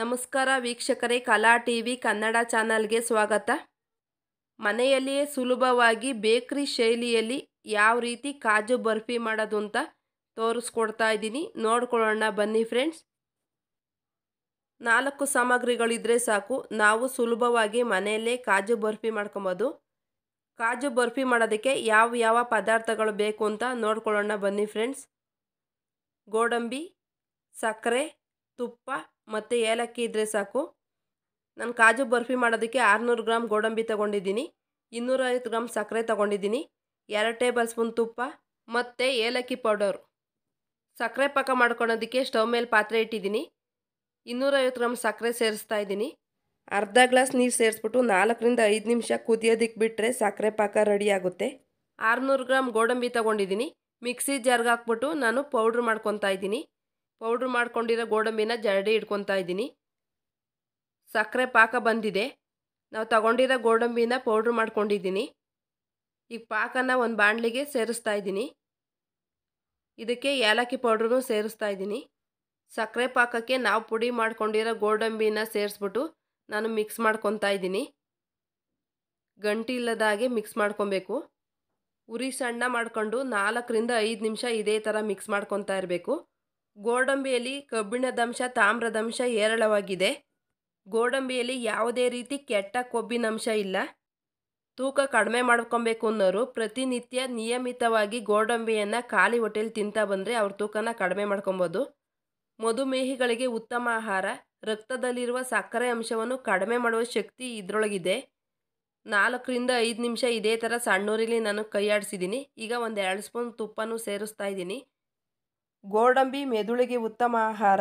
ನಮಸ್ಕಾರ ವೀಕ್ಷಕರೇ ಕಲಾ ಟಿ ವಿ ಕನ್ನಡ ಚಾನಲ್ಗೆ ಸ್ವಾಗತ ಮನೆಯಲ್ಲಿಯೇ ಸುಲಭವಾಗಿ ಬೇಕ್ರಿ ಶೈಲಿಯಲ್ಲಿ ಯಾವ ರೀತಿ ಕಾಜು ಬರ್ಫಿ ಮಾಡೋದು ಅಂತ ತೋರಿಸ್ಕೊಡ್ತಾ ಇದ್ದೀನಿ ನೋಡ್ಕೊಳ್ಳೋಣ ಬನ್ನಿ ಫ್ರೆಂಡ್ಸ್ ನಾಲ್ಕು ಸಾಮಗ್ರಿಗಳಿದ್ರೆ ಸಾಕು ನಾವು ಸುಲಭವಾಗಿ ಮನೆಯಲ್ಲೇ ಕಾಜು ಬರ್ಫಿ ಮಾಡ್ಕೊಬೋದು ಕಾಜು ಬರ್ಫಿ ಮಾಡೋದಕ್ಕೆ ಯಾವ ಯಾವ ಪದಾರ್ಥಗಳು ಬೇಕು ಅಂತ ನೋಡ್ಕೊಳ್ಳೋಣ ಬನ್ನಿ ಫ್ರೆಂಡ್ಸ್ ಗೋಡಂಬಿ ಸಕ್ಕರೆ ತುಪ್ಪ ಮತ್ತು ಏಲಕ್ಕಿ ಇದ್ದರೆ ಸಾಕು ನಾನು ಕಾಜು ಬರ್ಫಿ ಮಾಡೋದಕ್ಕೆ ಆರುನೂರು ಗ್ರಾಮ್ ಗೋಡಂಬಿ ತೊಗೊಂಡಿದ್ದೀನಿ ಇನ್ನೂರೈವತ್ತು ಗ್ರಾಮ್ ಸಕ್ಕರೆ ತೊಗೊಂಡಿದ್ದೀನಿ ಎರಡು ಟೇಬಲ್ ಸ್ಪೂನ್ ತುಪ್ಪ ಮತ್ತು ಏಲಕ್ಕಿ ಪೌಡರ್ ಸಕ್ಕರೆ ಪಾಕ ಮಾಡ್ಕೊಳೋದಕ್ಕೆ ಸ್ಟವ್ ಮೇಲೆ ಪಾತ್ರೆ ಇಟ್ಟಿದ್ದೀನಿ ಇನ್ನೂರೈವತ್ತು ಗ್ರಾಮ್ ಸಕ್ಕರೆ ಸೇರಿಸ್ತಾ ಇದ್ದೀನಿ ಅರ್ಧ ಗ್ಲಾಸ್ ನೀರು ಸೇರಿಸ್ಬಿಟ್ಟು ನಾಲ್ಕರಿಂದ ಐದು ನಿಮಿಷ ಕುದಿಯೋದಕ್ಕೆ ಬಿಟ್ಟರೆ ಸಕ್ಕರೆ ಪಾಕ ರೆಡಿ ಆಗುತ್ತೆ ಆರುನೂರು ಗ್ರಾಮ್ ಗೋಡಂಬಿ ತೊಗೊಂಡಿದ್ದೀನಿ ಮಿಕ್ಸಿ ಜಾರ್ಗೆ ಹಾಕ್ಬಿಟ್ಟು ನಾನು ಪೌಡ್ರ್ ಮಾಡ್ಕೊತಾ ಇದ್ದೀನಿ ಪೌಡ್ರ್ ಮಾಡ್ಕೊಂಡಿರೋ ಗೋಡಂಬಿನ ಜರಡಿ ಇಟ್ಕೊತಾ ಇದ್ದೀನಿ ಸಕ್ಕರೆ ಪಾಕ ಬಂದಿದೆ ನಾವು ತಗೊಂಡಿರೋ ಗೋಡಂಬಿನ ಪೌಡ್ರ್ ಮಾಡ್ಕೊಂಡಿದ್ದೀನಿ ಈಗ ಪಾಕನ ಒಂದು ಬಾಣಲಿಗೆ ಸೇರಿಸ್ತಾ ಇದ್ದೀನಿ ಇದಕ್ಕೆ ಏಲಕ್ಕಿ ಪೌಡ್ರೂ ಸೇರಿಸ್ತಾ ಇದ್ದೀನಿ ಸಕ್ಕರೆ ಪಾಕಕ್ಕೆ ನಾವು ಪುಡಿ ಮಾಡ್ಕೊಂಡಿರೋ ಗೋಡಂಬಿನ ಸೇರಿಸ್ಬಿಟ್ಟು ನಾನು ಮಿಕ್ಸ್ ಮಾಡ್ಕೊತಾ ಇದ್ದೀನಿ ಗಂಟಿ ಇಲ್ಲದ ಹಾಗೆ ಮಿಕ್ಸ್ ಮಾಡ್ಕೊಬೇಕು ಉರಿ ಸಣ್ಣ ಮಾಡಿಕೊಂಡು ನಾಲ್ಕರಿಂದ ಐದು ನಿಮಿಷ ಇದೇ ಥರ ಮಿಕ್ಸ್ ಮಾಡ್ಕೊತಾ ಇರಬೇಕು ಗೋಡಂಬಿಯಲ್ಲಿ ಕಬ್ಬಿಣದಂಶ ತಾಮ್ರದಂಶ ಹೇರಳವಾಗಿದೆ ಗೋಡಂಬಿಯಲ್ಲಿ ಯಾವುದೇ ರೀತಿ ಕೆಟ್ಟ ಕೊಬ್ಬಿನಂಶ ಇಲ್ಲ ತೂಕ ಕಡಿಮೆ ಮಾಡ್ಕೊಬೇಕು ಅನ್ನೋರು ಪ್ರತಿನಿತ್ಯ ನಿಯಮಿತವಾಗಿ ಗೋಡಂಬಿಯನ್ನು ಖಾಲಿ ಹೊಟ್ಟೆಲಿ ತಿಂತಾ ಬಂದರೆ ಅವ್ರ ತೂಕನ ಕಡಿಮೆ ಮಾಡ್ಕೊಬೋದು ಮಧುಮೇಹಿಗಳಿಗೆ ಉತ್ತಮ ಆಹಾರ ರಕ್ತದಲ್ಲಿರುವ ಸಕ್ಕರೆ ಅಂಶವನ್ನು ಕಡಿಮೆ ಮಾಡುವ ಶಕ್ತಿ ಇದರೊಳಗಿದೆ ನಾಲ್ಕರಿಂದ ಐದು ನಿಮಿಷ ಇದೇ ಥರ ಸಣ್ಣೂರಿಲಿ ನಾನು ಕೈಯಾಡಿಸಿದ್ದೀನಿ ಈಗ ಒಂದು ಎರಡು ಸ್ಪೂನ್ ತುಪ್ಪನೂ ಸೇರಿಸ್ತಾ ಇದ್ದೀನಿ ಗೋಡಂಬಿ ಮೆದುಳಿಗೆ ಉತ್ತಮ ಆಹಾರ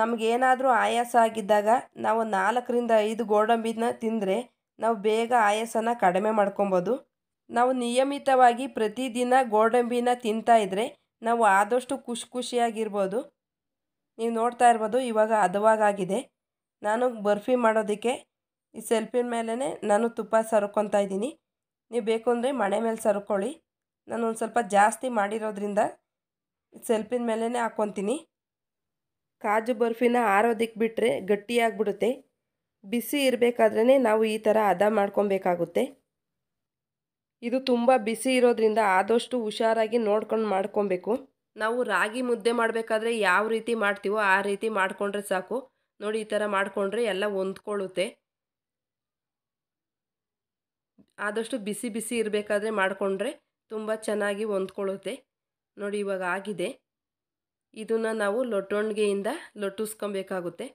ನಮಗೇನಾದರೂ ಆಯಾಸ ಆಗಿದ್ದಾಗ ನಾವು ನಾಲ್ಕರಿಂದ ಐದು ಗೋಡಂಬಿನ ತಿಂದರೆ ನಾವು ಬೇಗ ಆಯಾಸನ ಕಡಿಮೆ ಮಾಡ್ಕೊಬೋದು ನಾವು ನಿಯಮಿತವಾಗಿ ಪ್ರತಿದಿನ ಗೋಡಂಬಿನ ತಿಂತಾ ನಾವು ಆದಷ್ಟು ಖುಷಿ ಖುಷಿಯಾಗಿರ್ಬೋದು ನೀವು ನೋಡ್ತಾ ಇರ್ಬೋದು ಇವಾಗ ಆಗಿದೆ ನಾನು ಬರ್ಫಿ ಮಾಡೋದಕ್ಕೆ ಈ ಸೆಲ್ಫಿನ ಮೇಲೇ ನಾನು ತುಪ್ಪ ಸರ್ಕೊತಾ ಇದ್ದೀನಿ ನೀವು ಬೇಕು ಅಂದರೆ ಮಣೆ ಮೇಲೆ ಸರ್ಕೊಳ್ಳಿ ನಾನು ಒಂದು ಸ್ವಲ್ಪ ಜಾಸ್ತಿ ಮಾಡಿರೋದ್ರಿಂದ ಸೆಲ್ಪಿನ ಮೇಲೇ ಹಾಕ್ಕೊತೀನಿ ಕಾಜು ಬರ್ಫಿನ ಆರೋದಿಕ್ಕೆ ಬಿಟ್ಟರೆ ಗಟ್ಟಿಯಾಗ್ಬಿಡುತ್ತೆ ಬಿಸಿ ಇರಬೇಕಾದ್ರೇ ನಾವು ಈ ಥರ ಹದ ಮಾಡ್ಕೊಬೇಕಾಗುತ್ತೆ ಇದು ತುಂಬ ಬಿಸಿ ಇರೋದ್ರಿಂದ ಆದಷ್ಟು ಹುಷಾರಾಗಿ ನೋಡ್ಕೊಂಡು ಮಾಡ್ಕೊಬೇಕು ನಾವು ರಾಗಿ ಮುದ್ದೆ ಮಾಡಬೇಕಾದ್ರೆ ಯಾವ ರೀತಿ ಮಾಡ್ತೀವೋ ಆ ರೀತಿ ಮಾಡಿಕೊಂಡ್ರೆ ಸಾಕು ನೋಡಿ ಈ ಥರ ಮಾಡಿಕೊಂಡ್ರೆ ಎಲ್ಲ ಹೊಂದ್ಕೊಳ್ಳುತ್ತೆ ಆದಷ್ಟು ಬಿಸಿ ಬಿಸಿ ಇರಬೇಕಾದ್ರೆ ಮಾಡಿಕೊಂಡ್ರೆ ತುಂಬ ಚೆನ್ನಾಗಿ ಹೊಂದ್ಕೊಳ್ಳುತ್ತೆ ನೋಡಿ ಇವಾಗ ಆಗಿದೆ ಇದನ್ನು ನಾವು ಲೊಟ್ಟೊಂಡಿಗೆಯಿಂದ ಲೊಟ್ಟಿಸ್ಕೊಬೇಕಾಗುತ್ತೆ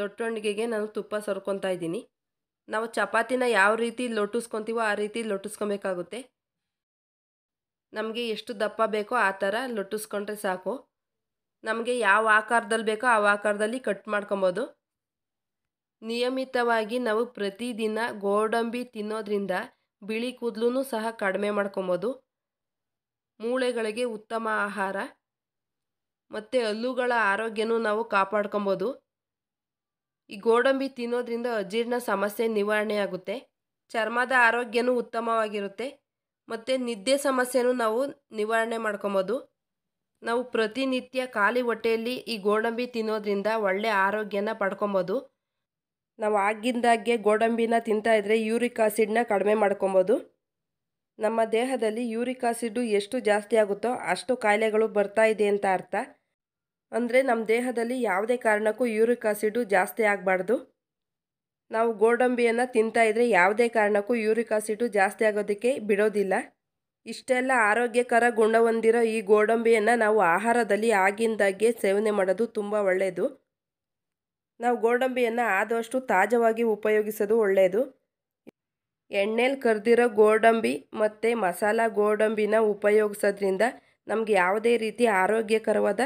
ಲೊಟ್ಟೊಂಡಿಗೆಗೆ ನಾನು ತುಪ್ಪ ಸರ್ಕೊತಾ ಇದ್ದೀನಿ ನಾವು ಚಪಾತಿನ ಯಾವ ರೀತಿ ಲೊಟ್ಟಿಸ್ಕೊತೀವೋ ಆ ರೀತಿ ಲೊಟ್ಟಿಸ್ಕೊಬೇಕಾಗುತ್ತೆ ನಮಗೆ ಎಷ್ಟು ದಪ್ಪ ಬೇಕೋ ಆ ಥರ ಲೊಟ್ಟಿಸ್ಕೊಂಡ್ರೆ ಸಾಕು ನಮಗೆ ಯಾವ ಆಕಾರದಲ್ಲಿ ಬೇಕೋ ಆ ಆಕಾರದಲ್ಲಿ ಕಟ್ ಮಾಡ್ಕೊಬೋದು ನಿಯಮಿತವಾಗಿ ನಾವು ಪ್ರತಿದಿನ ಗೋಡಂಬಿ ತಿನ್ನೋದ್ರಿಂದ ಬಿಳಿ ಕೂದಲು ಸಹ ಕಡಿಮೆ ಮಾಡ್ಕೊಬೋದು ಮೂಳೆಗಳಿಗೆ ಉತ್ತಮ ಆಹಾರ ಮತ್ತು ಹಲ್ಲುಗಳ ಆರೋಗ್ಯನೂ ನಾವು ಕಾಪಾಡ್ಕೊಬೋದು ಈ ಗೋಡಂಬಿ ತಿನ್ನೋದ್ರಿಂದ ಅಜೀರ್ಣ ಸಮಸ್ಯೆ ನಿವಾರಣೆ ಆಗುತ್ತೆ ಚರ್ಮದ ಆರೋಗ್ಯನೂ ಉತ್ತಮವಾಗಿರುತ್ತೆ ಮತ್ತು ನಿದ್ದೆ ಸಮಸ್ಯೆನೂ ನಾವು ನಿವಾರಣೆ ಮಾಡ್ಕೊಬೋದು ನಾವು ಪ್ರತಿನಿತ್ಯ ಖಾಲಿ ಹೊಟ್ಟೆಯಲ್ಲಿ ಈ ಗೋಡಂಬಿ ತಿನ್ನೋದ್ರಿಂದ ಒಳ್ಳೆಯ ಆರೋಗ್ಯನ ಪಡ್ಕೊಬೋದು ನಾವು ಆಗಿಂದಾಗ್ಗೆ ಗೋಡಂಬಿನ ತಿಂತಾಯಿದ್ರೆ ಯೂರಿಕ್ ಆಸಿಡ್ನ ಕಡಿಮೆ ಮಾಡ್ಕೊಬೋದು ನಮ್ಮ ದೇಹದಲ್ಲಿ ಯೂರಿಕ್ ಆಸಿಡು ಎಷ್ಟು ಜಾಸ್ತಿ ಆಗುತ್ತೋ ಅಷ್ಟು ಕಾಯಿಲೆಗಳು ಬರ್ತಾ ಇದೆ ಅಂತ ಅರ್ಥ ಅಂದರೆ ನಮ್ಮ ದೇಹದಲ್ಲಿ ಯಾವುದೇ ಕಾರಣಕ್ಕೂ ಯೂರಿಕ್ ಆಸಿಡು ಜಾಸ್ತಿ ಆಗಬಾರ್ದು ನಾವು ಗೋಡಂಬಿಯನ್ನು ತಿಂತಾ ಇದ್ರೆ ಯಾವುದೇ ಕಾರಣಕ್ಕೂ ಯೂರಿಕ್ ಆಸಿಡು ಜಾಸ್ತಿ ಆಗೋದಕ್ಕೆ ಬಿಡೋದಿಲ್ಲ ಇಷ್ಟೆಲ್ಲ ಆರೋಗ್ಯಕರ ಗುಣ ಹೊಂದಿರೋ ಈ ಗೋಡಂಬಿಯನ್ನು ನಾವು ಆಹಾರದಲ್ಲಿ ಆಗಿಂದಾಗೆ ಸೇವನೆ ಮಾಡೋದು ತುಂಬ ಒಳ್ಳೆಯದು ನಾವು ಗೋಡಂಬಿಯನ್ನು ಆದಷ್ಟು ತಾಜವಾಗಿ ಉಪಯೋಗಿಸೋದು ಒಳ್ಳೆಯದು ಎಣ್ಣೆಲಿ ಕರೆದಿರೋ ಗೋಡಂಬಿ ಮತ್ತು ಮಸಾಲ ಗೋಡಂಬಿನ ಉಪಯೋಗಿಸೋದ್ರಿಂದ ನಮ್ಗೆ ಯಾವುದೇ ರೀತಿ ಆರೋಗ್ಯಕರವಾದ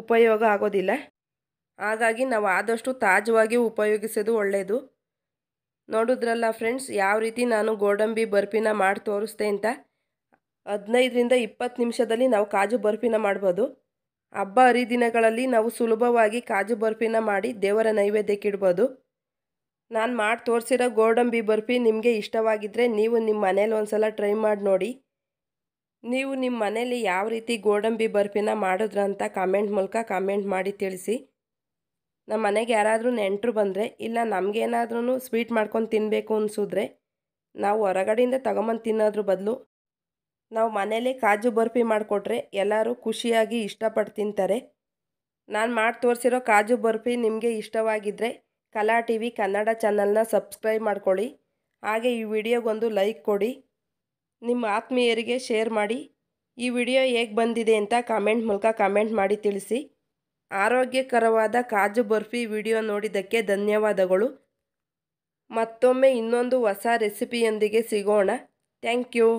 ಉಪಯೋಗ ಆಗೋದಿಲ್ಲ ಹಾಗಾಗಿ ನಾವು ಆದಷ್ಟು ತಾಜವಾಗಿ ಉಪಯೋಗಿಸೋದು ಒಳ್ಳೆಯದು ನೋಡಿದ್ರಲ್ಲ ಫ್ರೆಂಡ್ಸ್ ಯಾವ ರೀತಿ ನಾನು ಗೋಡಂಬಿ ಬರ್ಫಿನ ಮಾಡಿ ತೋರಿಸ್ತೆ ಅಂತ ಹದಿನೈದರಿಂದ ಇಪ್ಪತ್ತು ನಿಮಿಷದಲ್ಲಿ ನಾವು ಕಾಜು ಬರ್ಫಿನ ಮಾಡ್ಬೋದು ಹಬ್ಬ ಹರಿದಿನಗಳಲ್ಲಿ ನಾವು ಸುಲಭವಾಗಿ ಕಾಜು ಬರ್ಫಿನ ಮಾಡಿ ದೇವರ ನೈವೇದ್ಯಕ್ಕಿಡ್ಬೋದು ನಾನು ಮಾಡಿ ತೋರಿಸಿರೋ ಗೋಡಂಬಿ ಬರ್ಫಿ ನಿಮಗೆ ಇಷ್ಟವಾಗಿದ್ದರೆ ನೀವು ನಿಮ್ಮ ಮನೇಲಿ ಒಂದು ಸಲ ಟ್ರೈ ಮಾಡಿ ನೋಡಿ ನೀವು ನಿಮ್ಮ ಮನೇಲಿ ಯಾವ ರೀತಿ ಗೋಡಂಬಿ ಬರ್ಫಿನ ಅಂತ ಕಾಮೆಂಟ್ ಮೂಲಕ ಕಾಮೆಂಟ್ ಮಾಡಿ ತಿಳಿಸಿ ನಮ್ಮ ಮನೆಗೆ ಯಾರಾದರೂ ನೆಂಟರು ಬಂದರೆ ಇಲ್ಲ ನಮಗೇನಾದ್ರೂ ಸ್ವೀಟ್ ಮಾಡ್ಕೊಂಡು ತಿನ್ನಬೇಕು ಅನಿಸಿದ್ರೆ ನಾವು ಹೊರಗಡೆಯಿಂದ ತಗೊಂಬಂದು ತಿನ್ನೋದ್ರ ಬದಲು ನಾವು ಮನೇಲಿ ಕಾಜು ಬರ್ಫಿ ಮಾಡಿಕೊಟ್ರೆ ಎಲ್ಲರೂ ಖುಷಿಯಾಗಿ ಇಷ್ಟಪಟ್ಟು ತಿಂತಾರೆ ನಾನು ಮಾಡಿ ತೋರಿಸಿರೋ ಕಾಜು ಬರ್ಫಿ ನಿಮಗೆ ಇಷ್ಟವಾಗಿದ್ದರೆ ಕಲಾ ಟಿ ವಿ ಕನ್ನಡ ಚಾನಲ್ನ ಸಬ್ಸ್ಕ್ರೈಬ್ ಮಾಡ್ಕೊಳ್ಳಿ ಹಾಗೆ ಈ ವಿಡಿಯೋಗೊಂದು ಲೈಕ್ ಕೊಡಿ ನಿಮ್ಮ ಆತ್ಮೀಯರಿಗೆ ಶೇರ್ ಮಾಡಿ ಈ ವಿಡಿಯೋ ಹೇಗೆ ಬಂದಿದೆ ಅಂತ ಕಾಮೆಂಟ್ ಮೂಲಕ ಕಾಮೆಂಟ್ ಮಾಡಿ ತಿಳಿಸಿ ಆರೋಗ್ಯಕರವಾದ ಕಾಜು ಬರ್ಫಿ ವಿಡಿಯೋ ನೋಡಿದ್ದಕ್ಕೆ ಧನ್ಯವಾದಗಳು ಮತ್ತೊಮ್ಮೆ ಇನ್ನೊಂದು ಹೊಸ ರೆಸಿಪಿಯೊಂದಿಗೆ ಸಿಗೋಣ ಥ್ಯಾಂಕ್ ಯು